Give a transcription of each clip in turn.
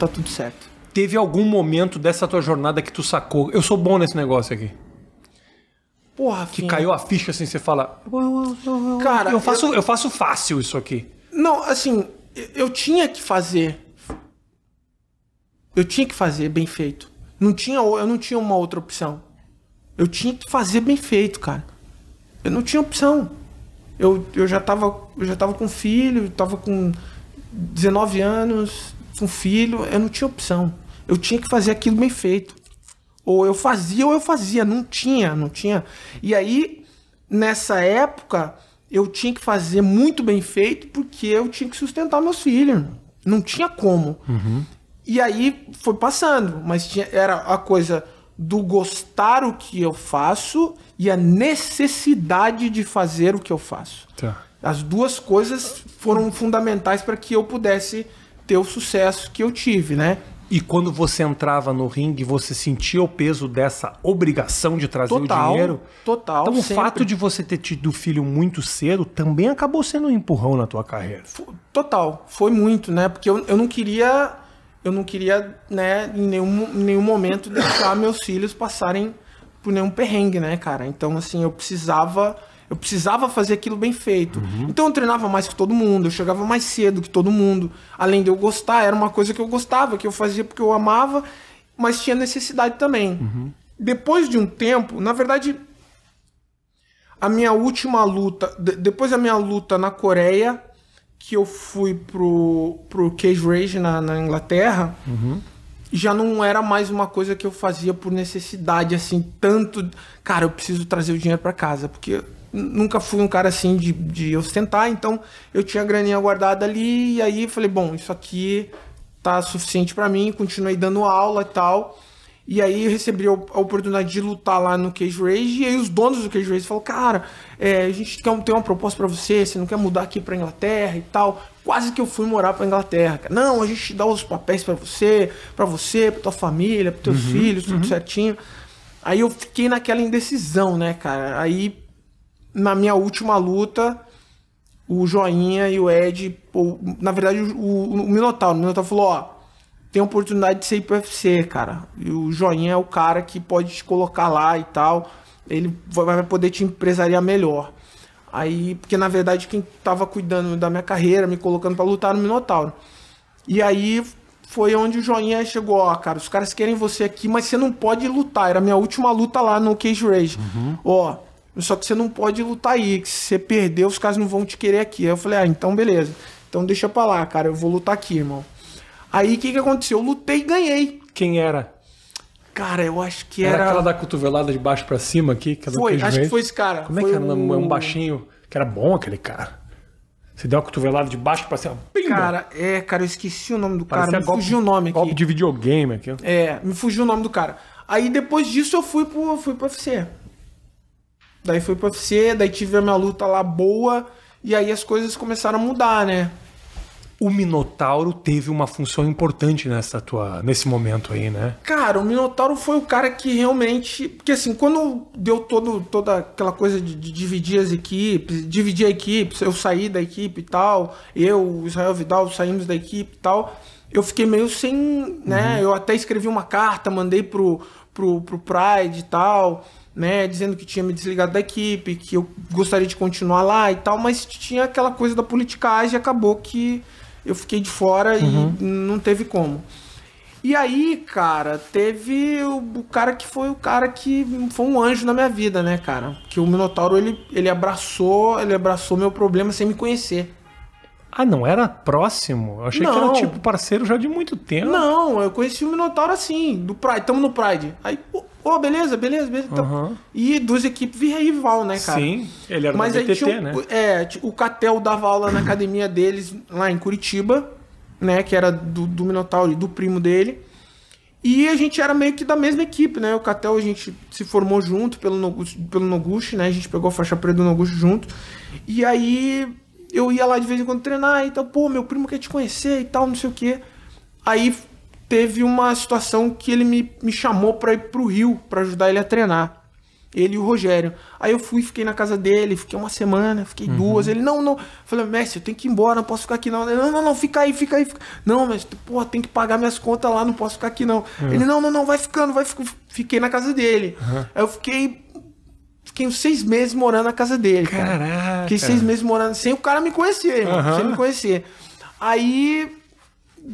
tá tudo certo. Teve algum momento dessa tua jornada que tu sacou? Eu sou bom nesse negócio aqui. Porra, que caiu a ficha assim, você fala. Cara, eu faço, eu... eu faço fácil isso aqui. Não, assim, eu tinha que fazer. Eu tinha que fazer bem feito. Não tinha, eu não tinha uma outra opção. Eu tinha que fazer bem feito, cara. Eu não tinha opção. Eu, eu já tava, eu já tava com filho, tava com 19 anos, um filho, eu não tinha opção. Eu tinha que fazer aquilo bem feito. Ou eu fazia ou eu fazia, não tinha, não tinha. E aí, nessa época, eu tinha que fazer muito bem feito porque eu tinha que sustentar meus filhos. Não tinha como. Uhum. E aí foi passando, mas tinha, era a coisa do gostar o que eu faço e a necessidade de fazer o que eu faço. Tá. As duas coisas foram fundamentais para que eu pudesse ter o sucesso que eu tive, né? E quando você entrava no ringue, você sentia o peso dessa obrigação de trazer total, o dinheiro? Total. Então sempre. o fato de você ter tido filho muito cedo também acabou sendo um empurrão na tua carreira. Total, foi muito, né? Porque eu, eu não queria, eu não queria, né, em nenhum, em nenhum momento deixar meus filhos passarem por nenhum perrengue, né, cara? Então assim, eu precisava eu precisava fazer aquilo bem feito. Uhum. Então eu treinava mais que todo mundo, eu chegava mais cedo que todo mundo. Além de eu gostar, era uma coisa que eu gostava, que eu fazia porque eu amava, mas tinha necessidade também. Uhum. Depois de um tempo, na verdade, a minha última luta, depois da minha luta na Coreia, que eu fui pro, pro Cage Rage na, na Inglaterra, uhum. já não era mais uma coisa que eu fazia por necessidade, assim, tanto. Cara, eu preciso trazer o dinheiro para casa, porque nunca fui um cara assim de, de ostentar, então eu tinha a graninha guardada ali e aí falei, bom, isso aqui tá suficiente para mim, continuei dando aula e tal. E aí eu recebi a oportunidade de lutar lá no Cage Rage, e aí os donos do Cage Rage falaram, cara, é, a gente quer, tem uma proposta para você, você não quer mudar aqui pra Inglaterra e tal. Quase que eu fui morar pra Inglaterra, cara. Não, a gente dá os papéis para você, para você, pra tua família, pros teus uhum, filhos, tudo uhum. certinho. Aí eu fiquei naquela indecisão, né, cara? Aí na minha última luta, o Joinha e o Ed, ou, na verdade, o, o, o Minotauro, o Minotauro falou, ó, tem oportunidade de ser ir UFC, cara. E o Joinha é o cara que pode te colocar lá e tal. Ele vai poder te empresariar melhor. Aí, porque na verdade quem tava cuidando da minha carreira, me colocando para lutar no Minotauro. E aí foi onde o Joinha chegou, ó, cara, os caras querem você aqui, mas você não pode lutar. Era a minha última luta lá no Cage Rage. Uhum. Ó, só que você não pode lutar aí, que se você perder, os caras não vão te querer aqui. Aí eu falei, ah, então beleza. Então deixa pra lá, cara, eu vou lutar aqui, irmão. Aí o que, que aconteceu? Eu lutei e ganhei. Quem era? Cara, eu acho que era. Era aquela da cotovelada de baixo para cima aqui? Que foi, acho que foi esse cara. Como foi é que era? É um... um baixinho. Que era bom aquele cara. Você deu uma cotovelada de baixo pra cima. Pimba! Cara, é, cara, eu esqueci o nome do cara. Me golpe, fugiu o nome aqui. Golpe de videogame aqui. É, me fugiu o nome do cara. Aí depois disso eu fui pro, eu fui pro UFC. Daí fui pro UFC, daí tive a minha luta lá boa, e aí as coisas começaram a mudar, né? O Minotauro teve uma função importante nessa tua, nesse momento aí, né? Cara, o Minotauro foi o cara que realmente. Porque assim, quando deu todo, toda aquela coisa de, de dividir as equipes, dividir a equipe, eu saí da equipe e tal, eu, o Israel Vidal, saímos da equipe e tal, eu fiquei meio sem. né? Uhum. Eu até escrevi uma carta, mandei pro, pro, pro Pride e tal né, dizendo que tinha me desligado da equipe, que eu gostaria de continuar lá e tal, mas tinha aquela coisa da politicagem, acabou que eu fiquei de fora uhum. e não teve como. E aí, cara, teve o, o, cara que foi o cara que foi um anjo na minha vida, né, cara? Que o Minotauro ele, ele abraçou, ele abraçou meu problema sem me conhecer. Ah, não era próximo? Eu achei não. que era tipo parceiro já de muito tempo. Não, eu conheci o Minotauro assim, do Pride, tamo no Pride. Aí, pô, Ô, oh, beleza, beleza, beleza. Uhum. E duas equipes rival, né, cara? Sim, ele era Mas do BTT, né? É, o Catel dava aula na academia deles lá em Curitiba, né? Que era do, do Minotauro e do primo dele. E a gente era meio que da mesma equipe, né? O Catel a gente se formou junto pelo Noguchi, pelo Noguchi, né? A gente pegou a faixa preta do Noguchi junto. E aí eu ia lá de vez em quando treinar e então, tal. Pô, meu primo quer te conhecer e tal, não sei o quê. Aí teve uma situação que ele me, me chamou para ir pro Rio para ajudar ele a treinar. Ele e o Rogério. Aí eu fui, fiquei na casa dele, fiquei uma semana, fiquei uhum. duas. Ele, não, não. falei, mestre, eu tenho que ir embora, não posso ficar aqui não. Ele, não, não, não, fica aí, fica aí. Fica... Não, mestre, porra, tem que pagar minhas contas lá, não posso ficar aqui não. Uhum. Ele, não, não, não, vai ficando, vai ficando. Fiquei na casa dele. Uhum. Aí eu fiquei fiquei uns seis meses morando na casa dele. Caraca. Cara. Fiquei seis meses morando sem o cara me conhecer, uhum. sem me conhecer. Aí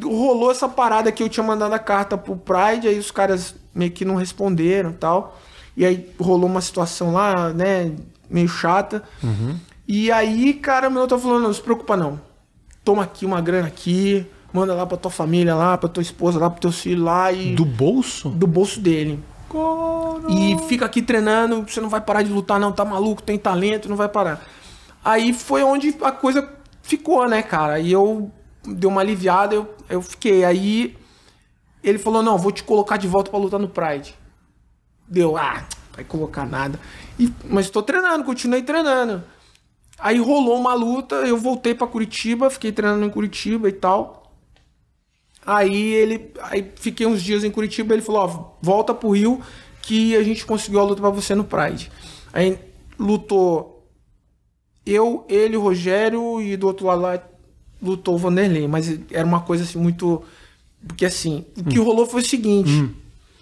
rolou essa parada que eu tinha mandado a carta pro Pride, aí os caras meio que não responderam tal. E aí rolou uma situação lá, né, meio chata. Uhum. E aí, cara, meu tô falando, não se preocupa não. Toma aqui uma grana aqui, manda lá pra tua família lá, pra tua esposa lá, pro teu filho lá e... Do bolso? Do bolso dele. Coro. E fica aqui treinando, você não vai parar de lutar não, tá maluco, tem talento, não vai parar. Aí foi onde a coisa ficou, né, cara? E eu deu uma aliviada, eu, eu fiquei. Aí ele falou: Não, vou te colocar de volta para lutar no Pride. Deu, ah, vai colocar nada. E, mas estou treinando, continuei treinando. Aí rolou uma luta, eu voltei para Curitiba, fiquei treinando em Curitiba e tal. Aí ele, aí fiquei uns dias em Curitiba, ele falou: Ó, volta pro Rio que a gente conseguiu a luta para você no Pride. Aí lutou eu, ele, o Rogério e do outro lado lá lutou o Vanderlei, mas era uma coisa assim muito. Porque assim, o que hum. rolou foi o seguinte: hum.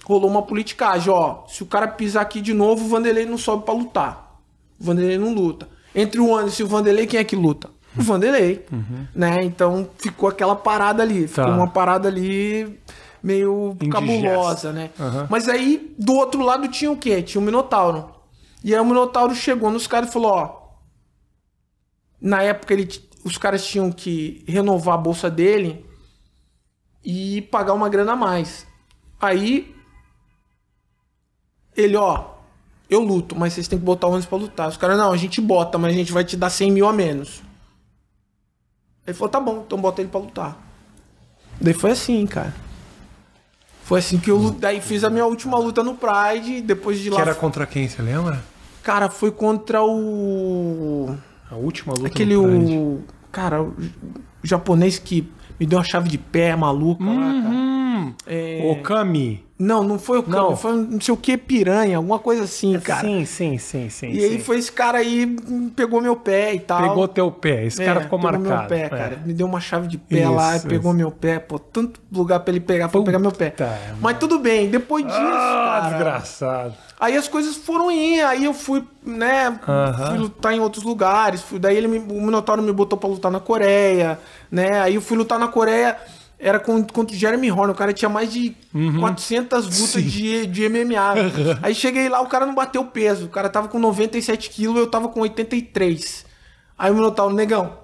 rolou uma politicagem, ó. Se o cara pisar aqui de novo, o Vanderlei não sobe para lutar. O Vanderlei não luta. Entre o Anderson e o Vanderlei, quem é que luta? O hum. Vanderlei. Uhum. Né? Então ficou aquela parada ali. Tá. Ficou uma parada ali meio cabulosa, né? Uhum. Mas aí, do outro lado, tinha o quê? Tinha o Minotauro. E aí o Minotauro chegou nos caras e falou, ó. Na época ele, os caras tinham que renovar a bolsa dele e pagar uma grana a mais. Aí ele, ó, eu luto, mas vocês têm que botar o ônibus pra lutar. Os caras, não, a gente bota, mas a gente vai te dar 100 mil a menos. Ele falou, tá bom, então bota ele pra lutar. Daí foi assim, cara. Foi assim que eu daí fiz a minha última luta no Pride, depois de lá. Que era contra quem, você lembra? Cara, foi contra o. A última luta Aquele o. Cara, o japonês que me deu uma chave de pé, maluco. Uhum. Lá, cara. Uhum. O É... Não, não foi Okami, não. foi um, não sei o que, piranha, alguma coisa assim, cara. Sim, sim, sim, sim. E sim. aí foi esse cara aí, pegou meu pé e tal. Pegou teu pé, esse é, cara ficou pegou marcado. Pegou meu pé, é. cara. Me deu uma chave de pé isso, lá, isso. pegou meu pé, pô, tanto lugar pra ele pegar, pra pegar meu pé. Mano. Mas tudo bem, depois disso, ah, cara. desgraçado. Aí as coisas foram indo, aí eu fui, né, uh -huh. fui lutar em outros lugares, fui, daí ele me, o Minotauro me botou pra lutar na Coreia, né, aí eu fui lutar na Coreia era contra o Jeremy Horn. O cara tinha mais de uhum. 400 lutas de, de MMA. Uhum. Aí cheguei lá, o cara não bateu peso. O cara tava com 97 quilos, eu tava com 83. Aí o Minotauro, negão,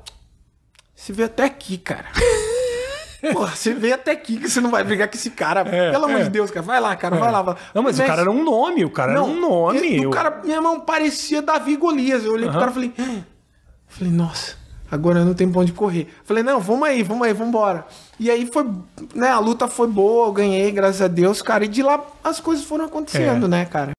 você veio até aqui, cara. Porra, você veio até aqui que você não vai brigar com esse cara. É, Pelo é. amor de Deus, cara. Vai lá, cara, é. vai lá. Não, mas, mas, o cara era um nome, o cara não, era um nome. eu... O cara, meu irmão, parecia Davi Golias. Eu olhei uhum. pro cara e falei. Hum. Falei, nossa agora não tem pra onde correr. Falei, não, vamos aí, vamos aí, vamos embora. E aí foi, né, a luta foi boa, eu ganhei, graças a Deus, cara. E de lá as coisas foram acontecendo, é. né, cara?